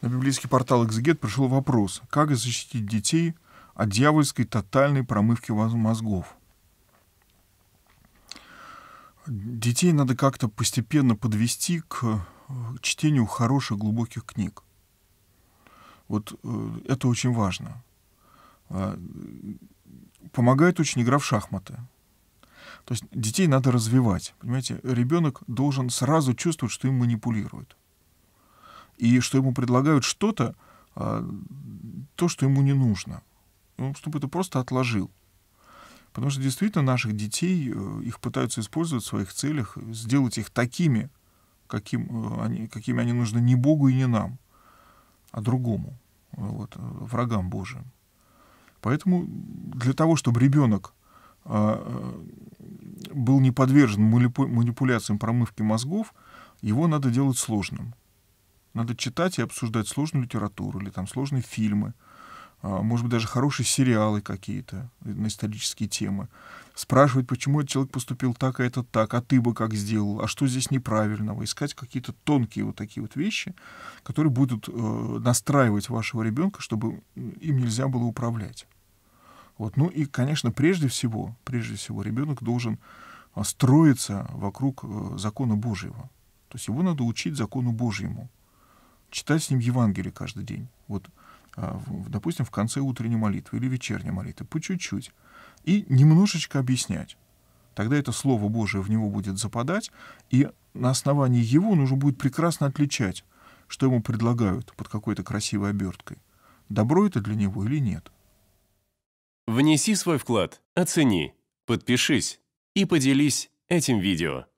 На библейский портал «Экзегет» пришел вопрос, как защитить детей от дьявольской тотальной промывки мозгов. Детей надо как-то постепенно подвести к э, чтению хороших, глубоких книг. Вот э, это очень важно. А, помогает очень игра в шахматы. То есть детей надо развивать. Понимаете, ребенок должен сразу чувствовать, что им манипулируют и что ему предлагают что-то, а, то, что ему не нужно. Ну, чтобы это просто отложил. Потому что действительно наших детей, э, их пытаются использовать в своих целях, сделать их такими, каким э, они, какими они нужны не Богу и не нам, а другому, э, вот, врагам Божьим. Поэтому для того, чтобы ребенок а, был не подвержен манипуляциям промывки мозгов, его надо делать сложным. Надо читать и обсуждать сложную литературу или там сложные фильмы, а, может быть, даже хорошие сериалы какие-то на исторические темы. Спрашивать, почему этот человек поступил так, а этот так, а ты бы как сделал, а что здесь неправильного. Искать какие-то тонкие вот такие вот вещи, которые будут э, настраивать вашего ребенка, чтобы им нельзя было управлять. Вот. Ну и, конечно, прежде всего, прежде всего ребенок должен а, строиться вокруг э, закона Божьего. То есть его надо учить закону Божьему читать с ним Евангелие каждый день. Вот, а, допустим, в конце утренней молитвы или вечерней молитвы, по чуть-чуть. И немножечко объяснять. Тогда это Слово Божие в него будет западать, и на основании его нужно будет прекрасно отличать, что ему предлагают под какой-то красивой оберткой. Добро это для него или нет. Внеси свой вклад, оцени, подпишись и поделись этим видео.